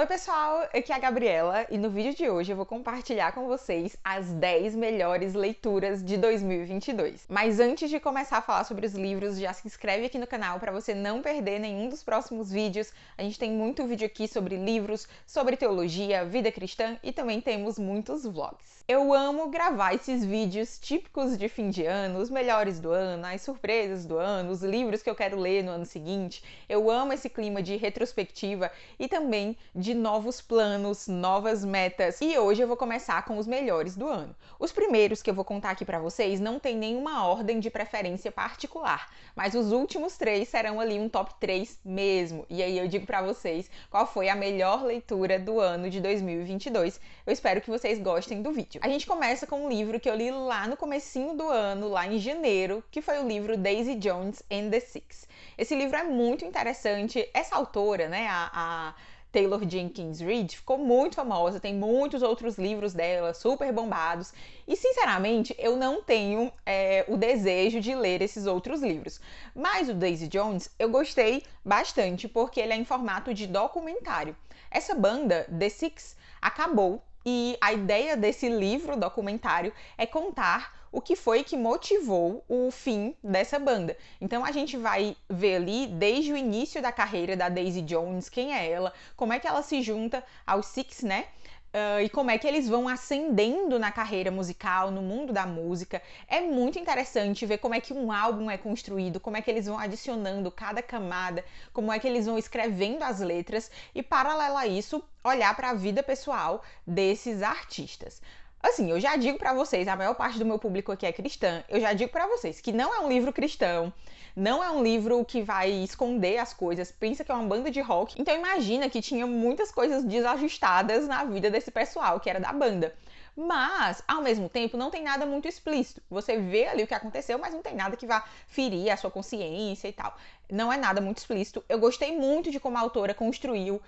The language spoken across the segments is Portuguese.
Oi, pessoal, aqui é a Gabriela e no vídeo de hoje eu vou compartilhar com vocês as 10 melhores leituras de 2022. Mas antes de começar a falar sobre os livros, já se inscreve aqui no canal para você não perder nenhum dos próximos vídeos. A gente tem muito vídeo aqui sobre livros, sobre teologia, vida cristã e também temos muitos vlogs. Eu amo gravar esses vídeos típicos de fim de ano, os melhores do ano, as surpresas do ano, os livros que eu quero ler no ano seguinte. Eu amo esse clima de retrospectiva e também de de novos planos, novas metas e hoje eu vou começar com os melhores do ano. Os primeiros que eu vou contar aqui para vocês não tem nenhuma ordem de preferência particular, mas os últimos três serão ali um top 3 mesmo. E aí eu digo para vocês qual foi a melhor leitura do ano de 2022. Eu espero que vocês gostem do vídeo. A gente começa com um livro que eu li lá no comecinho do ano, lá em janeiro, que foi o livro Daisy Jones and the Six. Esse livro é muito interessante. Essa autora, né, a, a Taylor Jenkins Reid, ficou muito famosa, tem muitos outros livros dela super bombados. E sinceramente, eu não tenho é, o desejo de ler esses outros livros. Mas o Daisy Jones eu gostei bastante porque ele é em formato de documentário. Essa banda, The Six, acabou e a ideia desse livro documentário é contar o que foi que motivou o fim dessa banda. Então a gente vai ver ali desde o início da carreira da Daisy Jones, quem é ela, como é que ela se junta aos Six, né? Uh, e como é que eles vão ascendendo na carreira musical, no mundo da música. É muito interessante ver como é que um álbum é construído, como é que eles vão adicionando cada camada, como é que eles vão escrevendo as letras e, paralelo a isso, olhar para a vida pessoal desses artistas. Assim, eu já digo para vocês, a maior parte do meu público aqui é cristã. Eu já digo para vocês que não é um livro cristão, não é um livro que vai esconder as coisas. Pensa que é uma banda de rock. Então imagina que tinha muitas coisas desajustadas na vida desse pessoal que era da banda. Mas, ao mesmo tempo, não tem nada muito explícito. Você vê ali o que aconteceu, mas não tem nada que vá ferir a sua consciência e tal. Não é nada muito explícito. Eu gostei muito de como a autora construiu uh,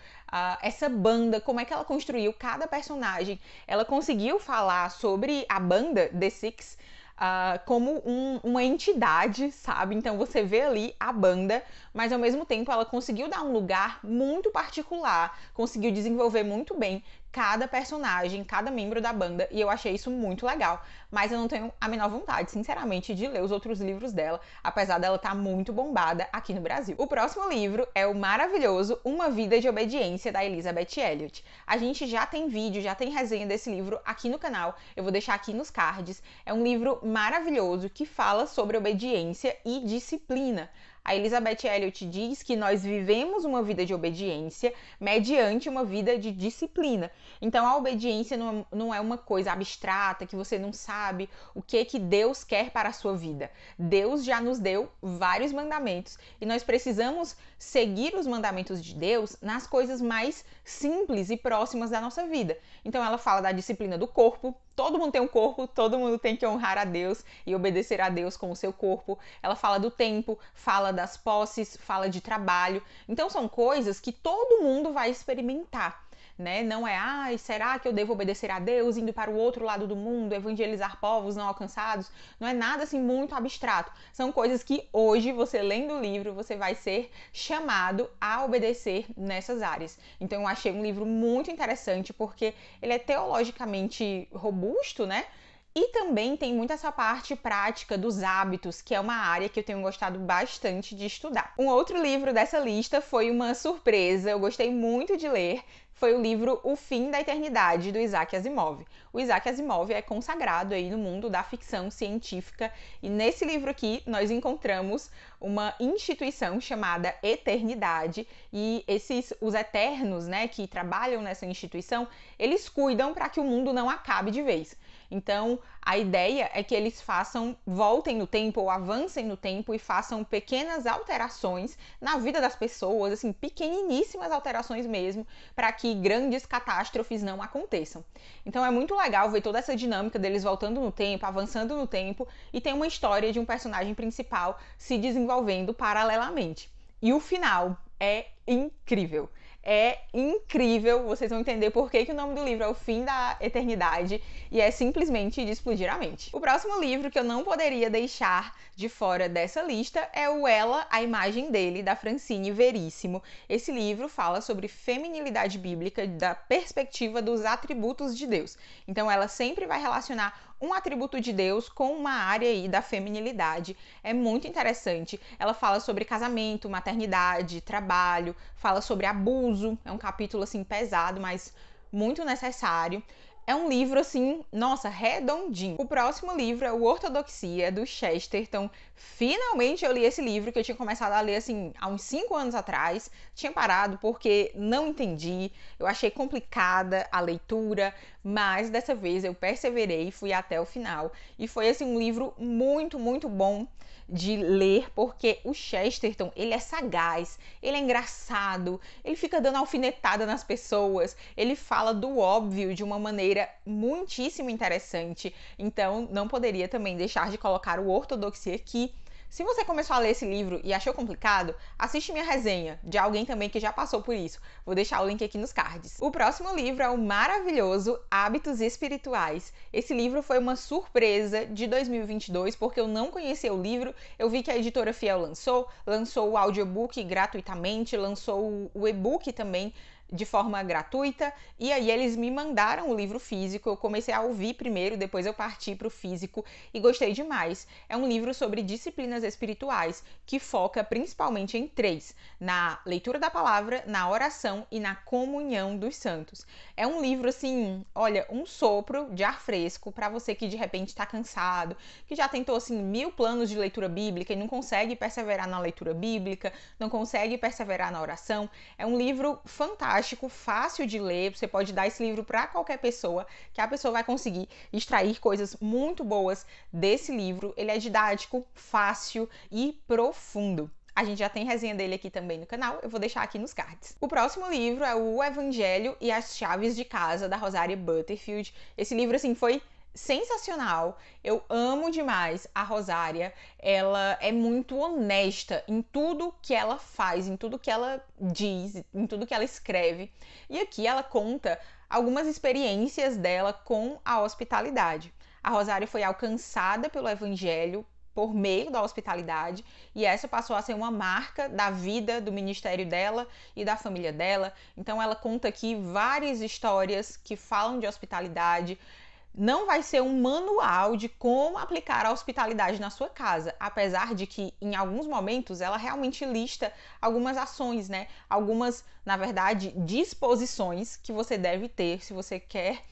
essa banda, como é que ela construiu cada personagem. Ela conseguiu falar sobre a banda The Six. Uh, como um, uma entidade, sabe? Então você vê ali a banda, mas ao mesmo tempo ela conseguiu dar um lugar muito particular, conseguiu desenvolver muito bem cada personagem, cada membro da banda, e eu achei isso muito legal. Mas eu não tenho a menor vontade, sinceramente, de ler os outros livros dela, apesar dela estar tá muito bombada aqui no Brasil. O próximo livro é o maravilhoso Uma Vida de Obediência da Elizabeth Elliot. A gente já tem vídeo, já tem resenha desse livro aqui no canal. Eu vou deixar aqui nos cards. É um livro maravilhoso que fala sobre obediência e disciplina. A Elizabeth Elliot diz que nós vivemos uma vida de obediência mediante uma vida de disciplina. Então a obediência é, não é uma coisa abstrata que você não sabe o que que Deus quer para a sua vida. Deus já nos deu vários mandamentos e nós precisamos seguir os mandamentos de Deus nas coisas mais simples e próximas da nossa vida. Então ela fala da disciplina do corpo, Todo mundo tem um corpo, todo mundo tem que honrar a Deus e obedecer a Deus com o seu corpo. Ela fala do tempo, fala das posses, fala de trabalho. Então são coisas que todo mundo vai experimentar né? Não é, ai, será que eu devo obedecer a Deus indo para o outro lado do mundo, evangelizar povos não alcançados? Não é nada assim muito abstrato. São coisas que hoje, você lendo o livro, você vai ser chamado a obedecer nessas áreas. Então, eu achei um livro muito interessante porque ele é teologicamente robusto, né? E também tem muito essa parte prática dos hábitos, que é uma área que eu tenho gostado bastante de estudar. Um outro livro dessa lista foi uma surpresa, eu gostei muito de ler, foi o livro O Fim da Eternidade, do Isaac Asimov. O Isaac Asimov é consagrado aí no mundo da ficção científica, e nesse livro aqui nós encontramos uma instituição chamada Eternidade, e esses os eternos, né, que trabalham nessa instituição, eles cuidam para que o mundo não acabe de vez. Então, a ideia é que eles façam, voltem no tempo ou avancem no tempo e façam pequenas alterações na vida das pessoas, assim, pequeniníssimas alterações mesmo, para que grandes catástrofes não aconteçam. Então, é muito legal ver toda essa dinâmica deles voltando no tempo, avançando no tempo e tem uma história de um personagem principal se desenvolvendo paralelamente. E o final é incrível é incrível. Vocês vão entender por que, que o nome do livro é O Fim da Eternidade e é simplesmente de explodir a mente. O próximo livro que eu não poderia deixar de fora dessa lista é o Ela, a Imagem dele, da Francine Veríssimo. Esse livro fala sobre feminilidade bíblica da perspectiva dos atributos de Deus. Então ela sempre vai relacionar um atributo de Deus com uma área aí da feminilidade. É muito interessante. Ela fala sobre casamento, maternidade, trabalho, fala sobre abuso. É um capítulo assim pesado, mas muito necessário. É um livro assim, nossa, redondinho. O próximo livro é O Ortodoxia, do Chesterton. Então, finalmente eu li esse livro que eu tinha começado a ler assim há uns 5 anos atrás. Tinha parado porque não entendi, eu achei complicada a leitura, mas dessa vez eu perseverei, fui até o final e foi assim um livro muito, muito bom de ler, porque o Chesterton, ele é sagaz, ele é engraçado, ele fica dando alfinetada nas pessoas, ele fala do óbvio de uma maneira muitíssimo interessante. Então, não poderia também deixar de colocar o ortodoxia aqui se você começou a ler esse livro e achou complicado, assiste minha resenha, de alguém também que já passou por isso. Vou deixar o link aqui nos cards. O próximo livro é o maravilhoso Hábitos Espirituais. Esse livro foi uma surpresa de 2022, porque eu não conhecia o livro, eu vi que a editora Fiel lançou, lançou o audiobook gratuitamente, lançou o e-book também de forma gratuita. E aí eles me mandaram o livro físico. Eu comecei a ouvir primeiro, depois eu parti para o físico e gostei demais. É um livro sobre disciplinas espirituais que foca principalmente em três: na leitura da palavra, na oração e na comunhão dos santos. É um livro assim, olha, um sopro de ar fresco para você que de repente está cansado, que já tentou assim mil planos de leitura bíblica e não consegue perseverar na leitura bíblica, não consegue perseverar na oração. É um livro fantástico didático, fácil de ler. Você pode dar esse livro para qualquer pessoa, que a pessoa vai conseguir extrair coisas muito boas desse livro. Ele é didático, fácil e profundo. A gente já tem resenha dele aqui também no canal, eu vou deixar aqui nos cards. O próximo livro é O Evangelho e as Chaves de Casa, da Rosária Butterfield. Esse livro, assim, foi sensacional. Eu amo demais a Rosária. Ela é muito honesta em tudo que ela faz, em tudo que ela diz, em tudo que ela escreve. E aqui ela conta algumas experiências dela com a hospitalidade. A Rosária foi alcançada pelo evangelho por meio da hospitalidade, e essa passou a ser uma marca da vida do ministério dela e da família dela. Então ela conta aqui várias histórias que falam de hospitalidade não vai ser um manual de como aplicar a hospitalidade na sua casa, apesar de que em alguns momentos ela realmente lista algumas ações, né? Algumas, na verdade, disposições que você deve ter se você quer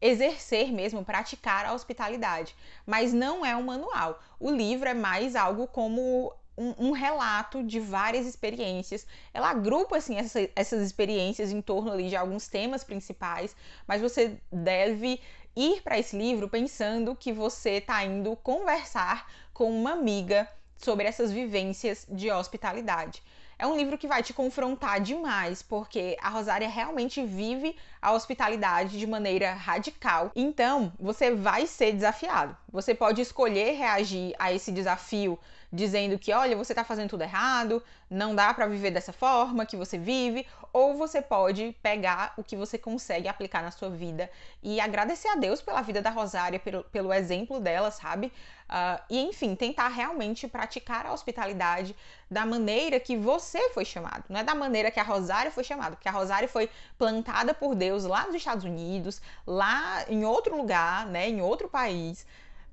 exercer mesmo, praticar a hospitalidade. Mas não é um manual. O livro é mais algo como um, relato de várias experiências. Ela agrupa assim essa, essas experiências em torno ali de alguns temas principais, mas você deve ir para esse livro pensando que você está indo conversar com uma amiga sobre essas vivências de hospitalidade. É um livro que vai te confrontar demais, porque a Rosária realmente vive a hospitalidade de maneira radical. Então, você vai ser desafiado. Você pode escolher reagir a esse desafio dizendo que, olha, você está fazendo tudo errado, não dá para viver dessa forma que você vive, ou você pode pegar o que você consegue aplicar na sua vida e agradecer a Deus pela vida da Rosária, pelo, pelo exemplo dela, sabe? Uh, e enfim, tentar realmente praticar a hospitalidade da maneira que você foi chamado, não é da maneira que a Rosária foi chamada, porque a Rosária foi plantada por Deus lá nos Estados Unidos, lá em outro lugar, né, em outro país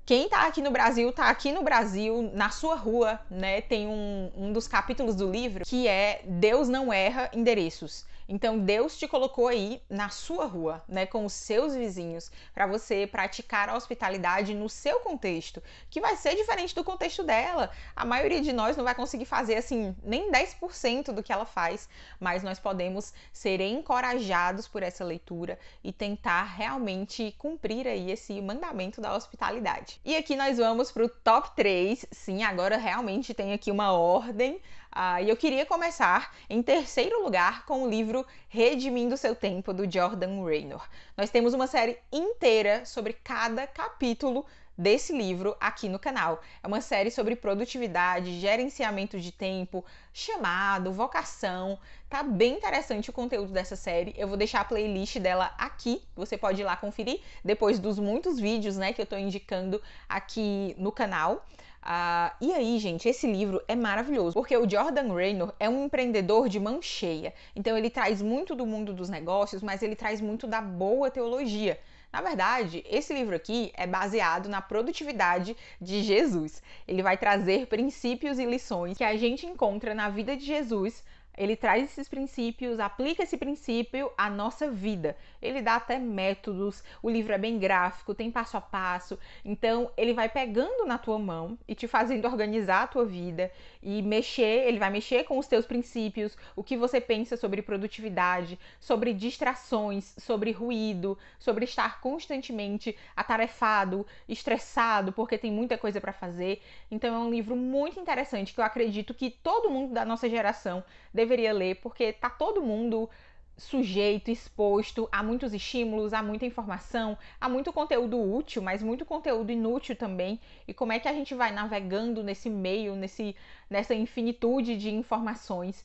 quem está aqui no Brasil, está aqui no Brasil, na sua rua, né? Tem um, um dos capítulos do livro que é Deus não erra endereços. Então Deus te colocou aí na sua rua, né, com os seus vizinhos, para você praticar a hospitalidade no seu contexto, que vai ser diferente do contexto dela. A maioria de nós não vai conseguir fazer assim nem 10% do que ela faz, mas nós podemos ser encorajados por essa leitura e tentar realmente cumprir aí esse mandamento da hospitalidade site. E aqui nós vamos para o top 3. Sim, agora realmente tem aqui uma ordem. Ah, e eu queria começar em terceiro lugar com o livro Redimindo Seu Tempo, do Jordan Raynor. Nós temos uma série inteira sobre cada capítulo desse livro aqui no canal. É uma série sobre produtividade, gerenciamento de tempo, chamado, vocação. Tá bem interessante o conteúdo dessa série. Eu vou deixar a playlist dela aqui. Você pode ir lá conferir depois dos muitos vídeos, né, que eu tô indicando aqui no canal. Uh, e aí, gente, esse livro é maravilhoso, porque o Jordan Raynor é um empreendedor de mão cheia. Então ele traz muito do mundo dos negócios, mas ele traz muito da boa teologia. Na verdade, esse livro aqui é baseado na produtividade de Jesus. Ele vai trazer princípios e lições que a gente encontra na vida de Jesus ele traz esses princípios, aplica esse princípio à nossa vida. Ele dá até métodos, o livro é bem gráfico, tem passo a passo. Então, ele vai pegando na tua mão e te fazendo organizar a tua vida e mexer, ele vai mexer com os teus princípios, o que você pensa sobre produtividade, sobre distrações, sobre ruído, sobre estar constantemente atarefado, estressado, porque tem muita coisa para fazer. Então, é um livro muito interessante que eu acredito que todo mundo da nossa geração deveria ler, porque tá todo mundo sujeito, exposto a muitos estímulos, a muita informação, a muito conteúdo útil, mas muito conteúdo inútil também. E como é que a gente vai navegando nesse meio, nesse, nessa infinitude de informações?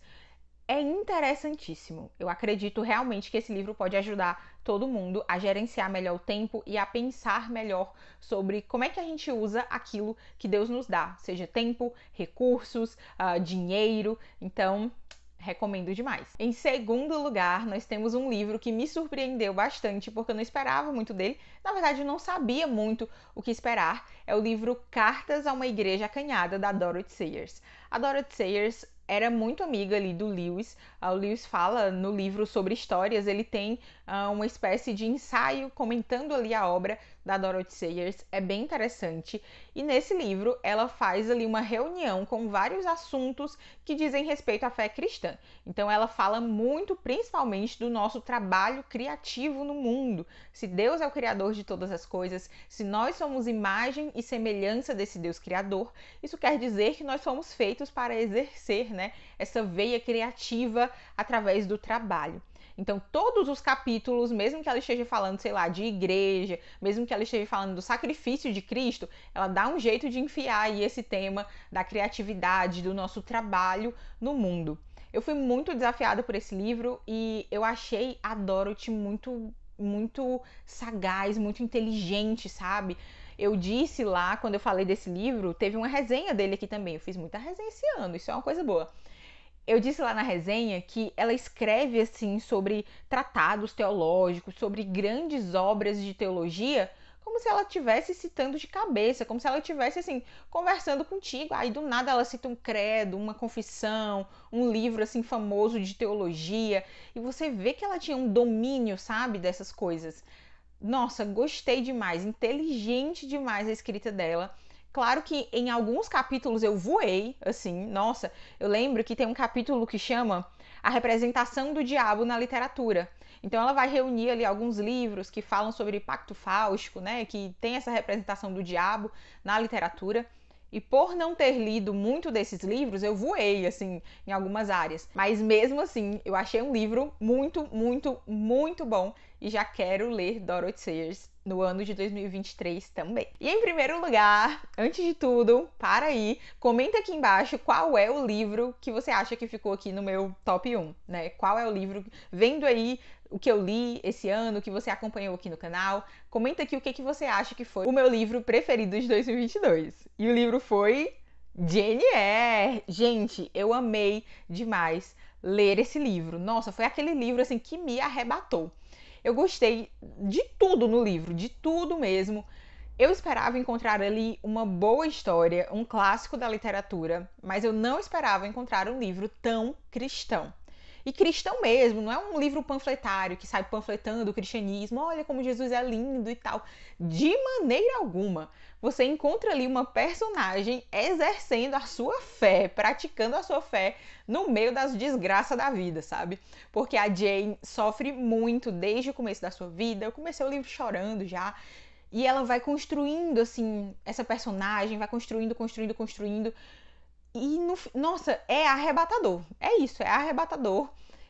É interessantíssimo. Eu acredito realmente que esse livro pode ajudar todo mundo a gerenciar melhor o tempo e a pensar melhor sobre como é que a gente usa aquilo que Deus nos dá, seja tempo, recursos, uh, dinheiro. Então, recomendo demais. Em segundo lugar, nós temos um livro que me surpreendeu bastante, porque eu não esperava muito dele, na verdade, eu não sabia muito o que esperar. É o livro Cartas a uma Igreja Acanhada, da Dorothy Sayers. A Dorothy Sayers era muito amiga ali do Lewis. Ah, o Lewis fala no livro sobre histórias, ele tem uh, uma espécie de ensaio comentando ali a obra da Dorothy Sayers é bem interessante. E nesse livro ela faz ali uma reunião com vários assuntos que dizem respeito à fé cristã. Então ela fala muito principalmente do nosso trabalho criativo no mundo. Se Deus é o criador de todas as coisas, se nós somos imagem e semelhança desse Deus criador, isso quer dizer que nós somos feitos para exercer, né, essa veia criativa através do trabalho. Então, todos os capítulos, mesmo que ela esteja falando, sei lá, de igreja, mesmo que ela esteja falando do sacrifício de Cristo, ela dá um jeito de enfiar aí esse tema da criatividade, do nosso trabalho no mundo. Eu fui muito desafiada por esse livro e eu achei a Dorothy muito, muito sagaz, muito inteligente, sabe? eu disse lá, quando eu falei desse livro, teve uma resenha dele aqui também. Eu fiz muita resenha esse ano, isso é uma coisa boa eu disse lá na resenha que ela escreve assim sobre tratados teológicos, sobre grandes obras de teologia, como se ela estivesse citando de cabeça, como se ela estivesse assim conversando contigo. Aí do nada ela cita um credo, uma confissão, um livro assim famoso de teologia, e você vê que ela tinha um domínio, sabe, dessas coisas. Nossa, gostei demais, inteligente demais a escrita dela. Claro que em alguns capítulos eu voei, assim, nossa, eu lembro que tem um capítulo que chama A Representação do Diabo na Literatura. Então ela vai reunir ali alguns livros que falam sobre pacto fáustico, né, que tem essa representação do diabo na literatura. E por não ter lido muito desses livros, eu voei assim em algumas áreas. Mas mesmo assim, eu achei um livro muito, muito, muito bom e já quero ler Dorothy Sayers no ano de 2023 também. E em primeiro lugar, antes de tudo, para aí, comenta aqui embaixo qual é o livro que você acha que ficou aqui no meu top 1, né? Qual é o livro vendo aí o que eu li esse ano, que você acompanhou aqui no canal. Comenta aqui o que, que você acha que foi o meu livro preferido de 2022. E o livro foi Jane Gente, eu amei demais ler esse livro. Nossa, foi aquele livro assim que me arrebatou. Eu gostei de tudo no livro, de tudo mesmo. Eu esperava encontrar ali uma boa história, um clássico da literatura, mas eu não esperava encontrar um livro tão cristão e cristão mesmo, não é um livro panfletário que sai panfletando o cristianismo, olha como Jesus é lindo e tal. De maneira alguma. Você encontra ali uma personagem exercendo a sua fé, praticando a sua fé no meio das desgraças da vida, sabe? Porque a Jane sofre muito desde o começo da sua vida. Eu comecei o livro chorando já. E ela vai construindo, assim, essa personagem, vai construindo, construindo, construindo e, no, nossa, é arrebatador. É isso, é arrebatador.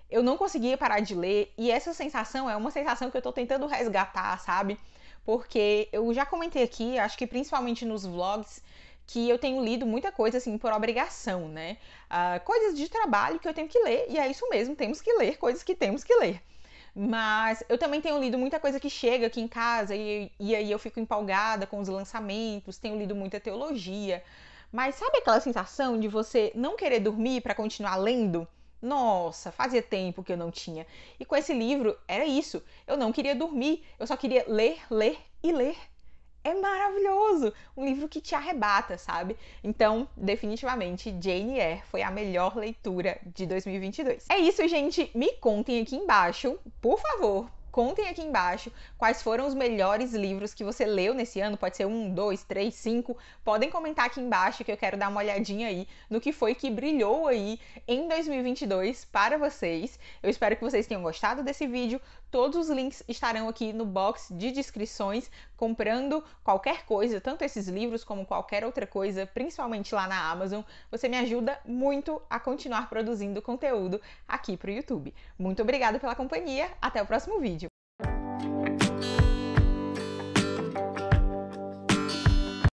Eu não conseguia parar de ler, e essa sensação é uma sensação que eu tô tentando resgatar, sabe? Porque eu já comentei aqui, acho que principalmente nos vlogs, que eu tenho lido muita coisa assim por obrigação, né? Uh, coisas de trabalho que eu tenho que ler, e é isso mesmo, temos que ler coisas que temos que ler. Mas eu também tenho lido muita coisa que chega aqui em casa, e, e aí eu fico empolgada com os lançamentos, tenho lido muita teologia. Mas sabe aquela sensação de você não querer dormir para continuar lendo? Nossa, fazia tempo que eu não tinha. E com esse livro era isso. Eu não queria dormir, eu só queria ler, ler e ler. É maravilhoso, um livro que te arrebata, sabe? Então, definitivamente, Jane Eyre foi a melhor leitura de 2022. É isso, gente. Me contem aqui embaixo, por favor, Contem aqui embaixo quais foram os melhores livros que você leu nesse ano. Pode ser um, dois, três, cinco. Podem comentar aqui embaixo que eu quero dar uma olhadinha aí no que foi que brilhou aí em 2022 para vocês. Eu espero que vocês tenham gostado desse vídeo. Todos os links estarão aqui no box de descrições. Comprando qualquer coisa, tanto esses livros como qualquer outra coisa, principalmente lá na Amazon, você me ajuda muito a continuar produzindo conteúdo aqui para o YouTube. Muito obrigada pela companhia. Até o próximo vídeo.